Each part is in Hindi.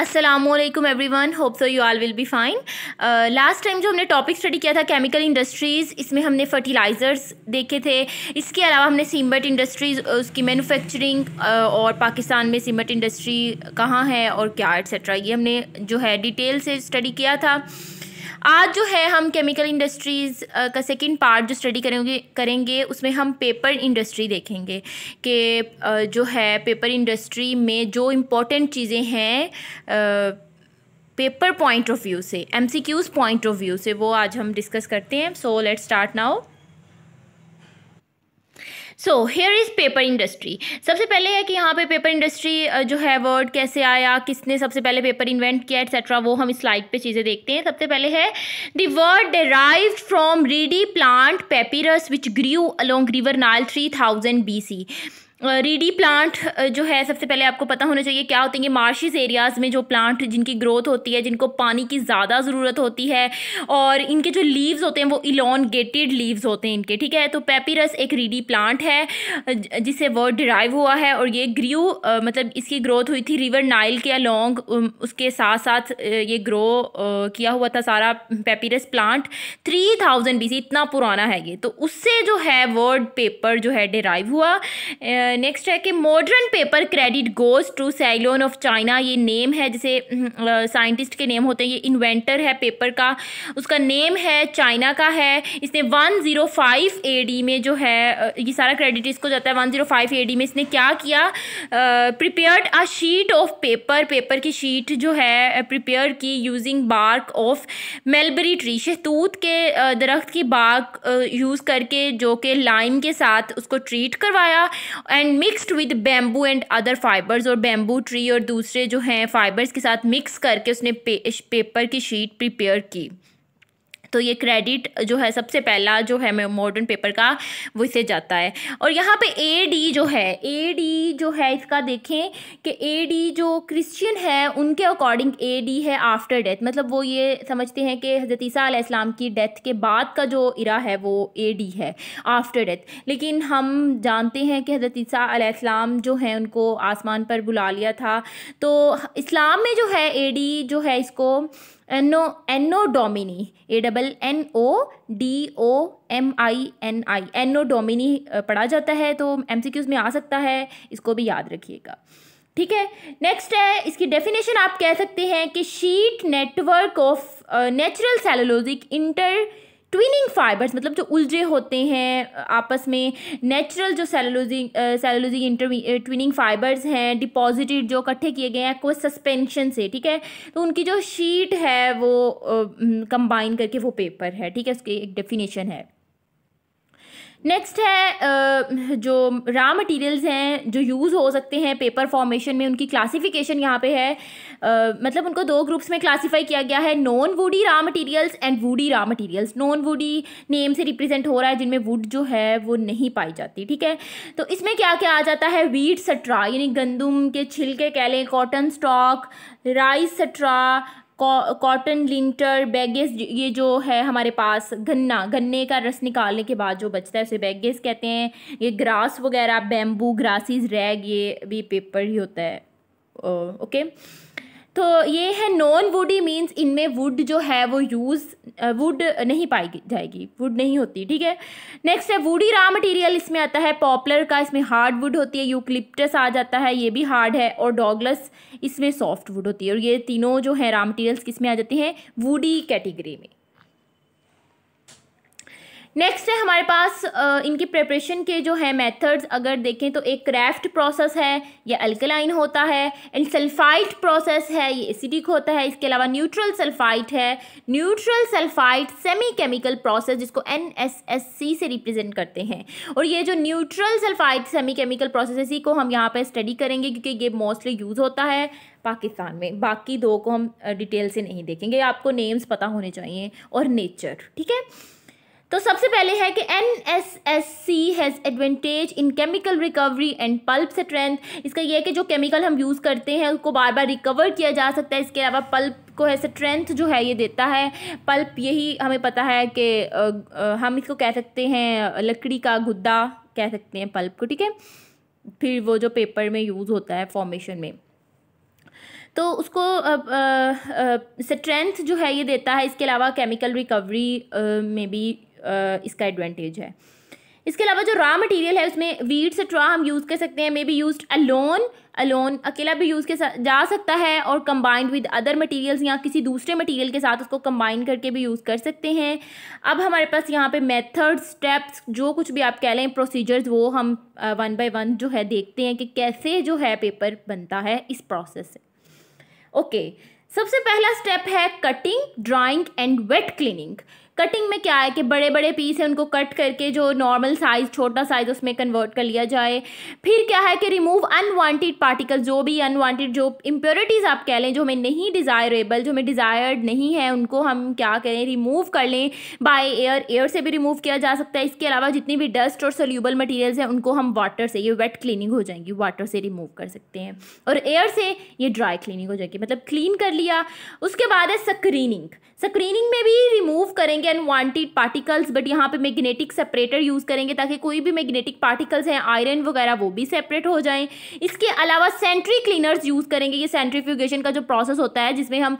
Aslam everyone hope so you all will be fine last time जो हमने टॉपिक स्टडी किया था केमिकल इंडस्ट्रीज़ इसमें हमने फर्टिलाइज़र्स देखे थे इसके अलावा हमने सीमट इंडस्ट्रीज़ उसकी मैनुफेक्चरिंग और पाकिस्तान में सीमट इंडस्ट्री कहाँ है और क्या एट्सट्रा ये हमने जो है डिटेल से स्टडी किया था आज जो है हम केमिकल इंडस्ट्रीज़ का सेकेंड पार्ट जो स्टडी करेंगे करेंगे उसमें हम पेपर इंडस्ट्री देखेंगे कि जो है पेपर इंडस्ट्री में जो इम्पोर्टेंट चीज़ें हैं पेपर पॉइंट ऑफ व्यू से एम पॉइंट ऑफ व्यू से वो आज हम डिस्कस करते हैं so let start now so here is paper industry सबसे पहले है कि यहाँ पे पेपर इंडस्ट्री जो है वर्ड कैसे आया किसने सबसे पहले पेपर इन्वेंट किया एट्सेट्रा वो हम इस स्लाइड पे चीज़ें देखते हैं सबसे पहले है the word derive from reedy plant papyrus which grew along river Nile three thousand B C reedy plant जो है सबसे पहले आपको पता होना चाहिए क्या होते हैं मार्शिज़ एरियाज़ में जो प्लांट जिनकी ग्रोथ होती है जिनको पानी की ज़्यादा ज़रूरत होती है और इनके जो लीव्स होते हैं वो इलॉन्गेटेड लीव्स होते हैं इनके ठीक है तो पेपिरस एक रीडी प्लांट है जिससे वर्ड डिराइव हुआ है और ये ग्रीव मतलब इसकी ग्रोथ हुई थी रिवर नाइल के अलॉन्ग उसके साथ साथ ये ग्रो किया हुआ था सारा पेपिरस प्लांट थ्री थाउजेंड इतना पुराना है ये तो उससे जो है वर्ड पेपर जो है डिराइव हुआ नेक्स्ट uh, है कि modern paper credit goes to Cai Lun of China ये नेम है जिसे साइंटिस्ट uh, के नेम होते हैं ये इन्वेंटर है पेपर का उसका नेम है चाइना का है इसने 105 एडी में जो है uh, ये सारा क्रेडिट इसको जाता है 105 एडी में इसने क्या किया prepared a sheet of paper paper की शीट जो है प्रिपेयर की using bark of mulberry tree शहतूत के दरख्त की बाग यूज़ करके जो कि लाइम के साथ उसको ट्रीट करवाया and mixed with bamboo and other fibres और बैम्बू ट्री और दूसरे जो हैं फाइबर्स के साथ मिक्स करके उसने पे, पेपर की शीट प्रिपेयर की तो ये क्रेडिट जो है सबसे पहला जो है मॉडर्न पेपर का वो इसे जाता है और यहाँ पे ए डी जो है ए डी जो है इसका देखें कि ए डी जो क्रिश्चियन है उनके अकॉर्डिंग ए डी है आफ्टर डेथ मतलब वो ये समझते हैं कि हज़रत ईसा इस्लाम की डेथ के बाद का जो इरा है वो ए डी है आफ्टर डेथ लेकिन हम जानते हैं कि हज़रत ईसा जो है उनको आसमान पर बुला लिया था तो इस्लाम में जो है ए डी जो है इसको anno anno domini A double N O D O M I N I anno domini पढ़ा जाता है तो एम सी में आ सकता है इसको भी याद रखिएगा ठीक है नेक्स्ट है इसकी डेफिनेशन आप कह सकते हैं कि sheet network of natural cellulosic intertwining fibres मतलब जो उलझे होते हैं आपस में नेचुरल जो सेलोलोजिंग सेलोलोजिक ट्विनिंग फाइबर्स हैं डिपॉजिटेड जो इकट्ठे किए गए हैं कोई सस्पेंशन से ठीक है तो उनकी जो शीट है वो कंबाइन करके वो पेपर है ठीक है उसकी एक डेफिनेशन है नेक्स्ट है जो रॉ मटेरियल्स हैं जो यूज़ हो सकते हैं पेपर फॉर्मेशन में उनकी क्लासिफिकेशन यहाँ पे है मतलब उनको दो ग्रुप्स में क्लासिफाई किया गया है non woody raw materials and woody raw materials non woody name से रिप्रेजेंट हो रहा है जिनमें वुड जो है वो नहीं पाई जाती ठीक है तो इसमें क्या क्या आ जाता है वीट सट्रा यानी गंदुम के छिलके कह लें cotton stalk rice straw cotton linter bagasse ये जो है हमारे पास गन्ना गन्ने का रस निकालने के बाद जो बचता है उसे बैगेज कहते हैं ये ग्रास वगैरह बैम्बू ग्रासीज रैग ये भी पेपर ही होता है ओके तो ये है नॉन वुडी मीन्स इनमें वुड जो है वो यूज़ वुड नहीं पाई जाएगी वुड नहीं होती ठीक है नेक्स्ट है वुडी रॉ मटेरियल इसमें आता है पॉपलर का इसमें हार्ड वुड होती है यूक्लिप्टस आ जाता है ये भी हार्ड है और डॉगलस इसमें सॉफ्ट वुड होती है और ये तीनों जो है रॉ मटेरियल्स किस में आ जाते हैं वुडी कैटेगरी में नेक्स्ट है हमारे पास इनकी प्रिपरेशन के जो है मेथड्स अगर देखें तो एक क्राफ्ट प्रोसेस है या अल्कलाइन होता है एंड सल्फाइट प्रोसेस है ये एसिडिक होता है इसके अलावा न्यूट्रल सल्फाइट है neutral sulphite semi chemical process जिसको एन एस एस सी से रिप्रेजेंट करते हैं और ये जो neutral sulphite semi chemical process इसी को हम यहाँ पर स्टडी करेंगे क्योंकि ये मोस्टली यूज़ होता है पाकिस्तान में बाकी दो को हम डिटेल से नहीं देखेंगे आपको नेम्स पता होने चाहिए और नेचर ठीक है तो सबसे पहले है कि N S S C has advantage in chemical recovery and pulp strength इसका यह है कि जो केमिकल हम यूज़ करते हैं उसको बार बार रिकवर किया जा सकता है इसके अलावा पल्प को है स्ट्रेंथ जो है ये देता है पल्प यही हमें पता है कि हम इसको कह सकते हैं लकड़ी का गुद्दा कह सकते हैं पल्प को ठीक है फिर वो जो पेपर में यूज़ होता है फॉर्मेशन में तो उसको स्ट्रेंथ जो है ये देता है इसके अलावा केमिकल रिकवरी में भी इसका एडवांटेज है इसके अलावा जो रॉ मटेरियल है उसमें वीट सट्रा हम यूज़ कर सकते हैं may be use alone alone अकेला भी यूज़ किया जा सकता है और कंबाइंड विद अदर मटेरियल्स या किसी दूसरे मटेरियल के साथ उसको कंबाइन करके भी यूज़ कर सकते हैं अब हमारे पास यहाँ पे मेथड्स स्टेप्स जो कुछ भी आप कह लें प्रोसीजर्स वो हम वन बाय वन जो है देखते हैं कि कैसे जो है पेपर बनता है इस प्रोसेस से ओके okay. सबसे पहला स्टेप है cutting drying and wet cleaning cutting में क्या है कि बड़े बड़े पीस हैं उनको कट करके जो नॉर्मल साइज़ छोटा साइज़ उसमें कन्वर्ट कर लिया जाए फिर क्या है कि रिमूव अनवांटेड पार्टिकल जो भी अनवांटेड जो इम्प्योरिटीज़ आप कह लें जो हमें नहीं डिज़ायरेबल जो हमें डिज़ायर्ड नहीं है उनको हम क्या करें रिमूव कर लें बाय एयर एयर से भी रिमूव किया जा सकता है इसके अलावा जितनी भी डस्ट और सोल्यूबल मटीरियल्स हैं उनको हम वाटर से ये वेट क्लिनिंग हो जाएंगी वाटर से रिमूव कर सकते हैं और एयर से ये ड्राई क्लिनिंग हो जाएगी मतलब क्लीन कर लिया उसके बाद है स्क्रीनिंग स्क्रीनिंग में भी रिमूव करेंगे करेंगे अनवांटेड पार्टिकल्स बट यहाँ पे मैग्नेटिक सेपरेटर यूज़ करेंगे ताकि कोई भी मैग्नेटिक पार्टिकल्स हैं आयरन वगैरह वो भी सेपरेट हो जाएं इसके अलावा सेंट्री क्लीनर्स यूज़ करेंगे ये सेंट्रीफ्यूगेशन का जो प्रोसेस होता है जिसमें हम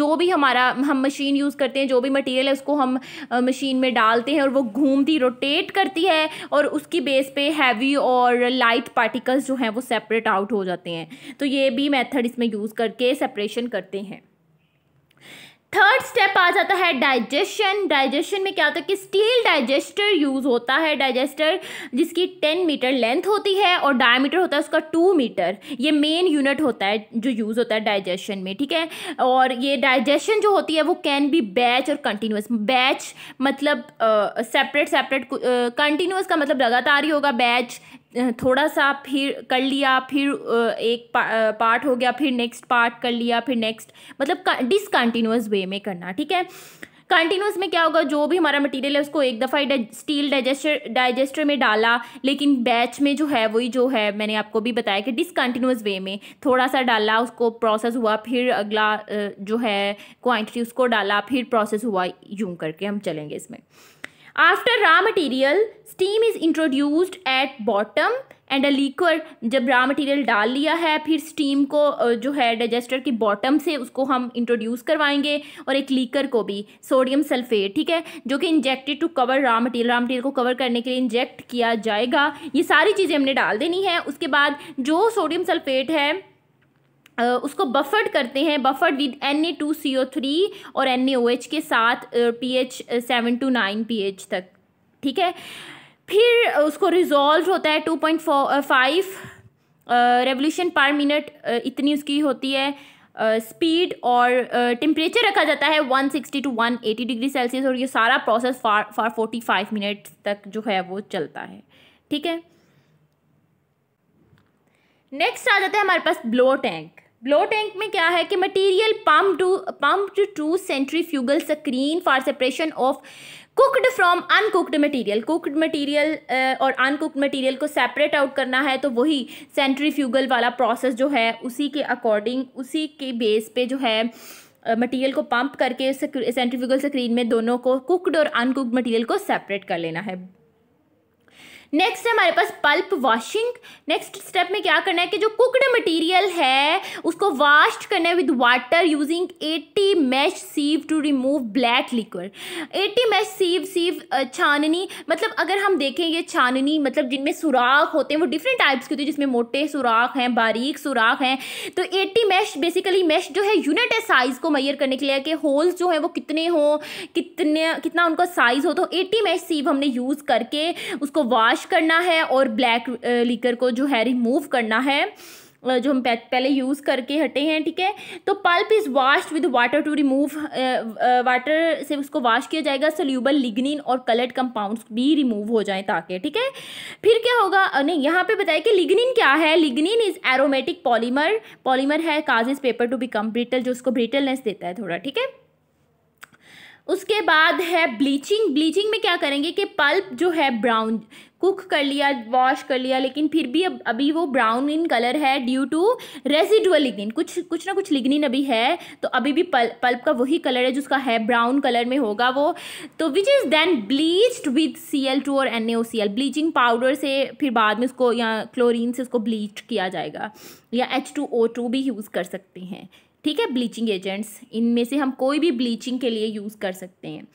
जो भी हमारा हम मशीन यूज़ करते हैं जो भी मटीरियल है उसको हम मशीन में डालते हैं और वो घूमती रोटेट करती है और उसकी बेस पे हैवी और लाइट पार्टिकल्स जो हैं वो सेपरेट आउट हो जाते हैं तो ये भी मैथड इसमें यूज़ करके सेपरेशन करते हैं थर्ड स्टेप आ जाता है डाइजेशन डाइजेशन में क्या होता है कि स्टील डाइजेस्टर यूज़ होता है डाइजेस्टर जिसकी टेन मीटर लेंथ होती है और डायमीटर होता है उसका टू मीटर ये मेन यूनिट होता है जो यूज़ होता है डाइजेशन में ठीक है और ये डाइजेशन जो होती है वो कैन बी बैच और कंटिन्यूस बैच मतलब सेपरेट सेपरेट कंटिन्यूस का मतलब लगातार ही होगा बैच थोड़ा सा फिर कर लिया फिर एक पा, पार्ट हो गया फिर नेक्स्ट पार्ट कर लिया फिर नेक्स्ट मतलब डिसकंटिन्यूस वे में करना ठीक है कंटिन्यूस में क्या होगा जो भी हमारा मटेरियल है उसको एक दफ़ा ही स्टील डाइजेस्टर डाइजेस्टर में डाला लेकिन बैच में जो है वही जो है मैंने आपको भी बताया कि डिसकंटिन्यूस वे में थोड़ा सा डाला उसको प्रोसेस हुआ फिर अगला जो है क्वांटिटी उसको डाला फिर प्रोसेस हुआ यूं करके हम चलेंगे इसमें after raw material steam is introduced at bottom and a liquor जब रॉ मटेरियल डाल लिया है फिर स्टीम को जो है डाइजेस्टर की बॉटम से उसको हम इंट्रोड्यूस करवाएंगे और एक लीकर को भी सोडियम सल्फेट ठीक है जो कि injected to cover raw material raw material को कवर करने के लिए इंजेक्ट किया जाएगा ये सारी चीज़ें हमने डाल देनी है उसके बाद जो सोडियम सल्फेट है उसको बफर्ड करते हैं buffered with N A two C O three और एन ए ओ एच के साथ P H seven to nine P H तक ठीक है फिर उसको रिजॉल्व होता है two point five revolution per minute इतनी उसकी होती है स्पीड uh, और टेम्परेचर uh, रखा जाता है one sixty to one eighty degree Celsius और ये सारा process for for forty five minute तक जो है वो चलता है ठीक है नेक्स्ट आ जाता है हमारे पास ब्लो टैंक ब्लो टैंक में क्या है कि material pump to pump to fugal screen for separation of cooked from uncooked material cooked material और अनकुकड मटेरियल को सेपरेट आउट करना है तो वही सेंट्री फ्यूगल वाला प्रोसेस जो है उसी के अकॉर्डिंग उसी के बेस पे जो है मटेरियल uh, को पंप करके सेंट्रीफ्यूगल स्क्रीन में दोनों को कुकड और अनकुकड मटेरियल को सेपरेट कर लेना है नेक्स्ट है हमारे पास पल्प वॉशिंग नेक्स्ट स्टेप में क्या करना है कि जो कुकड मटेरियल है उसको वॉश करना है with water using 80 mesh sieve to remove black liquor 80 mesh sieve sieve छाननी मतलब अगर हम देखेंगे छाननी मतलब जिनमें सुराख होते हैं वो डिफरेंट टाइप्स की होती है जिसमें मोटे सुराख हैं बारीक सुराख हैं तो एट्टी मैश बेसिकली मैश जो है यूनिट है साइज़ को मैयर करने के लिए कि होल्स जो हैं वो कितने हों कितने कितना उनका साइज़ हो तो एट्टी मैश सीव हमने यूज़ करके उसको वाश वॉश करना है और ब्लैक लीकर को जो है रिमूव करना है जो हम पहले यूज़ करके हटे हैं ठीक है तो pulp is washed with water to remove water से उसको वॉश किया जाएगा सोल्यूबल लिग्निन और कलर्ड कंपाउंड्स भी रिमूव हो जाएं ताकि ठीक है फिर क्या होगा नहीं यहाँ पे बताया कि लिग्निन क्या है lignin is aromatic polymer polymer है causes paper to become brittle जो उसको ब्रिटलनेस देता है थोड़ा ठीक है उसके बाद है ब्लीचिंग ब्लीचिंग में क्या करेंगे कि पल्प जो है ब्राउन कुक कर लिया वॉश कर लिया लेकिन फिर भी अब अभी वो ब्राउन इन कलर है ड्यू टू रेजिडुअल लिग्निन कुछ कुछ ना कुछ लिग्निन अभी है तो अभी भी पल, पल्प का वही कलर है जिसका है ब्राउन कलर में होगा वो तो which is then bleached with C L two और N A O C L bleaching powder से फिर बाद में उसको या क्लोरीन से उसको ब्लीच किया जाएगा या एच टू ओ टू भी यूज़ कर सकते हैं ठीक है ब्लीचिंग एजेंट्स इनमें से हम कोई भी ब्लीचिंग के लिए यूज़ कर सकते हैं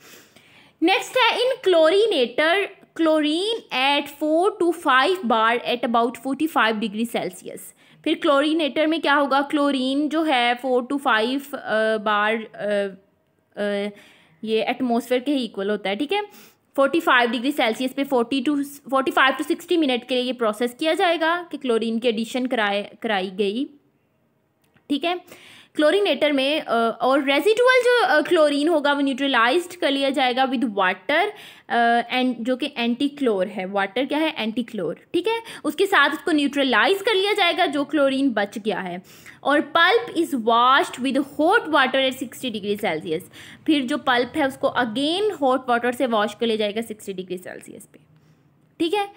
नेक्स्ट है in chlorinator chlorine at four to five bar at about forty five degree Celsius फिर क्लोरीनेटर में क्या होगा क्लोरीन जो है फोर टू फाइव बार आ, आ, ये एटमोसफेयर के इक्वल होता है ठीक है फोर्टी फाइव डिग्री सेल्सियस पे forty to forty five to sixty minute के लिए ये प्रोसेस किया जाएगा कि क्लोरीन की एडिशन कराए कराई गई ठीक है क्लोरीनेटर में और रेजिडुअल जो क्लोरीन होगा वो न्यूट्रलाइज कर लिया जाएगा विद वाटर एंड जो कि एंटी क्लोर है वाटर क्या है एंटी क्लोर ठीक है उसके साथ उसको न्यूट्रलाइज कर लिया जाएगा जो क्लोरीन बच गया है और pulp is washed with hot water at sixty degree Celsius फिर जो पल्प है उसको अगेन हॉट वाटर से वॉश कर लिया जाएगा सिक्सटी डिग्री सेल्सियस पे ठीक है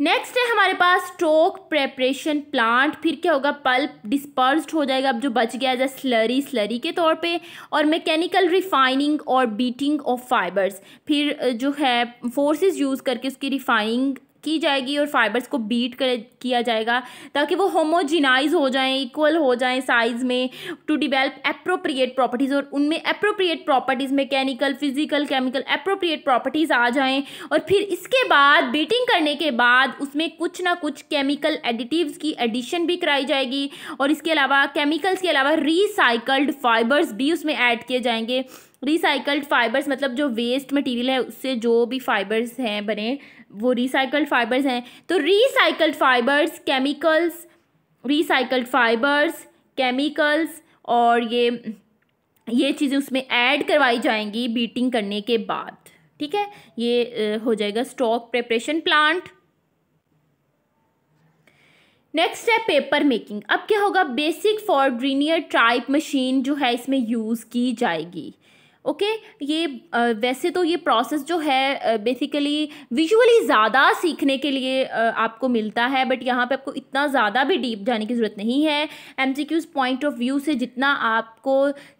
नेक्स्ट है हमारे पास स्टोक प्रेपरेशन प्लांट फिर क्या होगा पल्प डिस्पर्स्ड हो जाएगा अब जो बच गया एज स्लरी स्लरी के तौर पे और मैकेनिकल रिफाइनिंग और बीटिंग ऑफ फाइबर्स फिर जो है फोर्सेस यूज़ करके उसकी रिफाइनिंग की जाएगी और फाइबर्स को बीट कर किया जाएगा ताकि वो होमोजिनाइज हो जाएं इक्वल हो जाएं साइज़ में टू डिवेल्प अप्रोप्रिएट प्रॉपर्टीज़ और उनमें appropriate properties mechanical physical chemical appropriate properties आ जाएँ और फिर इसके बाद बीटिंग करने के बाद उसमें कुछ ना कुछ केमिकल एडिटिव्स की एडिशन भी कराई जाएगी और इसके अलावा केमिकल्स के अलावा रिसाइकल्ड फाइबर्स भी उसमें ऐड किए जाएंगे रिसाइकल्ड फाइबर्स मतलब जो वेस्ट मटेरियल है उससे जो भी फाइबर्स हैं बने वो रिसाइकल्ड फाइबर्स हैं तो recycled fibres chemicals recycled fibres chemicals और ये ये चीज़ें उसमें ऐड करवाई जाएंगी बीटिंग करने के बाद ठीक है ये हो जाएगा स्टॉक प्रिपरेशन प्लांट नेक्स्ट है पेपर मेकिंग अब क्या होगा basic Fourdrinier type machine जो है इसमें यूज़ की जाएगी ओके ये वैसे तो ये प्रोसेस जो है बेसिकली विजुअली ज़्यादा सीखने के लिए आपको मिलता है बट यहाँ पे आपको इतना ज़्यादा भी डीप जाने की ज़रूरत नहीं है एम क्यूज़ पॉइंट ऑफ व्यू से जितना आपको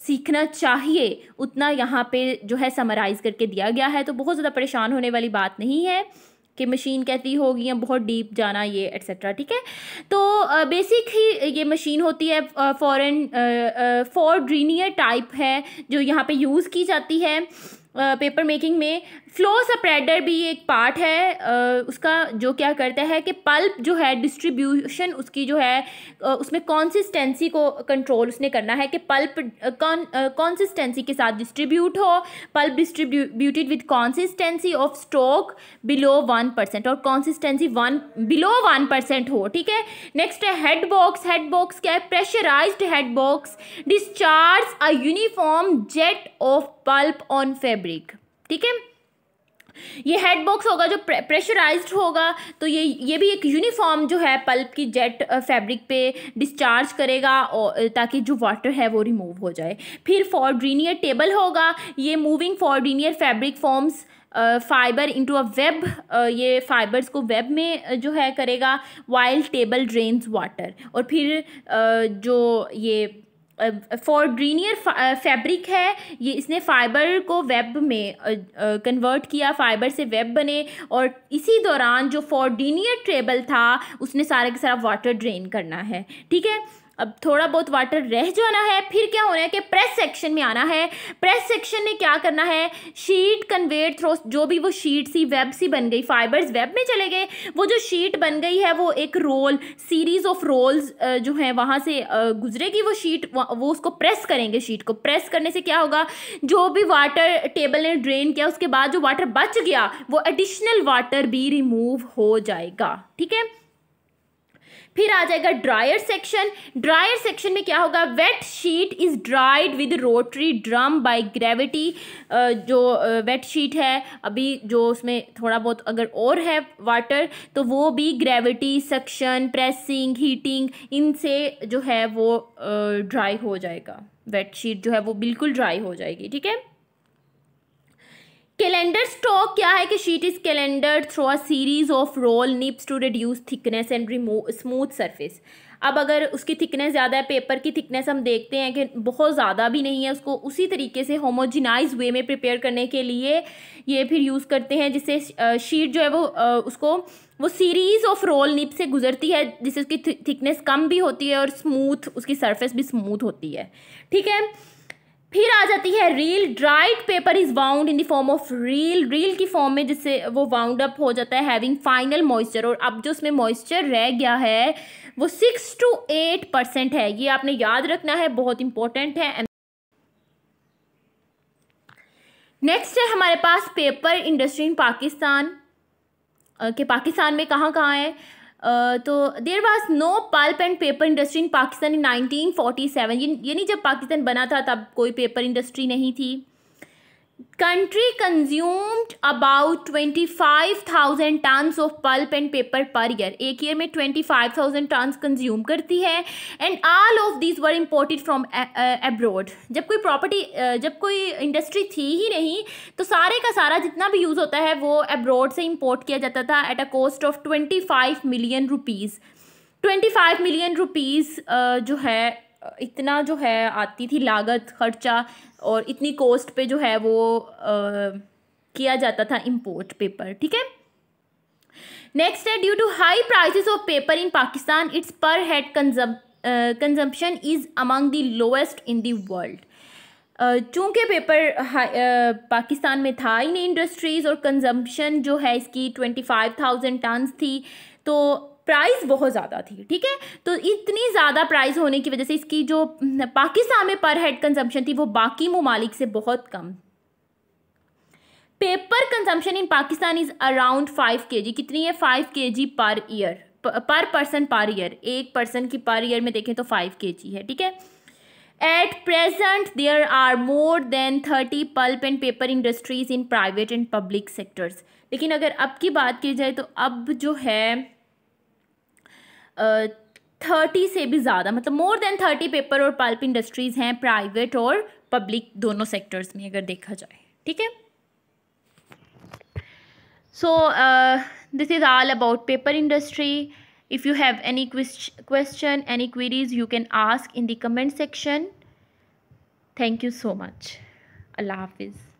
सीखना चाहिए उतना यहाँ पे जो है समराइज़ करके दिया गया है तो बहुत ज़्यादा परेशान होने वाली बात नहीं है कि मशीन कहती होगी या बहुत डीप जाना ये एट्सट्रा ठीक है तो बेसिक ही ये मशीन होती है फॉरन फॉर ड्रीनियर टाइप है जो यहाँ पे यूज़ की जाती है पेपर मेकिंग में फ्लो सप्रेडर भी एक पार्ट है उसका जो क्या करता है कि पल्प जो है डिस्ट्रीब्यूशन उसकी जो है उसमें कॉन्सिस्टेंसी को कंट्रोल उसने करना है कि पल्प कॉन्सिस्टेंसी के साथ डिस्ट्रीब्यूट हो pulp distributed with consistency of stock below one percent और consistency one below one percent हो ठीक है नेक्स्ट है हेड बॉक्स हेड बॉक्स क्या है pressurise head box discharge a uniform jet of pulp on fabric ठीक है ये हेड बॉक्स होगा जो प्रेशराइज प्रेशराइज्ड होगा तो ये ये भी एक यूनिफॉर्म जो है पल्प की जेट फैब्रिक पे डिस्चार्ज करेगा और ताकि जो वाटर है वो रिमूव हो जाए फिर फॉर्ड्रीनियर टेबल होगा ये moving Fourdrinier fabric forms fibre into a web ये फाइबर्स को वेब में जो है करेगा वाइल्ड टेबल ड्रेन्स वाटर और फिर uh, जो ये फॉर ग्रीनियर फैब्रिक है ये इसने फाइबर को वेब में कन्वर्ट किया फाइबर से वेब बने और इसी दौरान जो फॉर ग्रीनियर ट्रेबल था उसने सारा के सारा वाटर ड्रेन करना है ठीक है अब थोड़ा बहुत वाटर रह जाना है फिर क्या होना है कि प्रेस सेक्शन में आना है प्रेस सेक्शन में क्या करना है शीट कन्वेयर थ्रो जो भी वो शीट सी वेब सी बन गई फाइबर्स वेब में चले गए वो जो शीट बन गई है वो एक रोल सीरीज़ ऑफ रोल्स जो हैं वहाँ से गुजरेगी वो शीट वो उसको प्रेस करेंगे शीट को प्रेस करने से क्या होगा जो भी वाटर टेबल ने ड्रेन किया उसके बाद जो वाटर बच गया वो एडिशनल वाटर भी रिमूव हो जाएगा ठीक है फिर आ जाएगा ड्रायर सेक्शन ड्रायर सेक्शन में क्या होगा wet sheet is dried with rotary drum by gravity जो वेट शीट है अभी जो उसमें थोड़ा बहुत अगर और है वाटर तो वो भी ग्रेविटी सक्शन प्रेसिंग हीटिंग इनसे जो है वो ड्राई हो जाएगा वेट शीट जो है वो बिल्कुल ड्राई हो जाएगी ठीक है कैलेंडर स्टॉक क्या है कि sheet is calender through a series of roll nips to reduce thickness and remove smooth surface अब अगर उसकी थिकनेस ज़्यादा है पेपर की थिकनेस हम देखते हैं कि बहुत ज़्यादा भी नहीं है उसको उसी तरीके से होमोजिनाइज वे में प्रिपेयर करने के लिए ये फिर यूज़ करते हैं जिससे शीट जो है वो उसको वो सीरीज़ ऑफ रोल निप से गुजरती है जिससे उसकी थिकनेस कम भी होती है और स्मूथ उसकी सरफेस भी स्मूथ होती है ठीक है फिर आ जाती है reel dried paper is wound in the form of reel reel की फॉर्म में जिससे वो वाउंड अप हो जाता है हैविंग फाइनल मॉइस्चर और अब जो उसमें मॉइस्चर रह गया है वो सिक्स टू एट परसेंट है ये आपने याद रखना है बहुत इंपॉर्टेंट है नेक्स्ट है हमारे पास पेपर इंडस्ट्री इन पाकिस्तान के पाकिस्तान में कहाँ कहाँ है तो there was no pulp and paper industry in Pakistan in seven यानी जब पाकिस्तान बना था तब कोई पेपर इंडस्ट्री नहीं थी country consumed about 25,000 tons of pulp and paper per year एक ईयर में 25,000 tons consume करती है and all of these were imported from abroad जब कोई property जब कोई industry थी ही नहीं तो सारे का सारा जितना भी use होता है वो abroad से import किया जाता था at a cost of 25 million rupees 25 million rupees जो है इतना जो है आती थी लागत खर्चा और इतनी कॉस्ट पे जो है वो आ, किया जाता था इम्पोर्ट पेपर ठीक है नेक्स्ट है due to high prices of paper in Pakistan its per head consumption is among the lowest in the world चूँकि पेपर पाकिस्तान में था इन इंडस्ट्रीज़ और कंजम्पशन जो है इसकी ट्वेंटी फाइव थाउजेंड टनस थी तो प्राइस बहुत ज़्यादा थी ठीक है तो इतनी ज़्यादा प्राइस होने की वजह से इसकी जो पाकिस्तान में पर हेड कंजम्पशन थी वो बाकी ममालिक से बहुत कम paper consumption in Pakistan is around five K G कितनी है फाइव के जी पर ईयर पर पर्सन पर ईयर एक पर्सन की पर ईयर में देखें तो फाइव के जी है ठीक है at present there are more than thirty pulp and paper industries in private and public sectors लेकिन अगर अब की बात की जाए तो अब जो है थर्टी से भी ज़्यादा मतलब मोर देन थर्टी पेपर और पल्प इंडस्ट्रीज़ हैं प्राइवेट और पब्लिक दोनों सेक्टर्स में अगर देखा जाए ठीक है so this is all about paper industry if you have any question any queries you can ask in the comment section thank you so much अल्लाह हाफिज़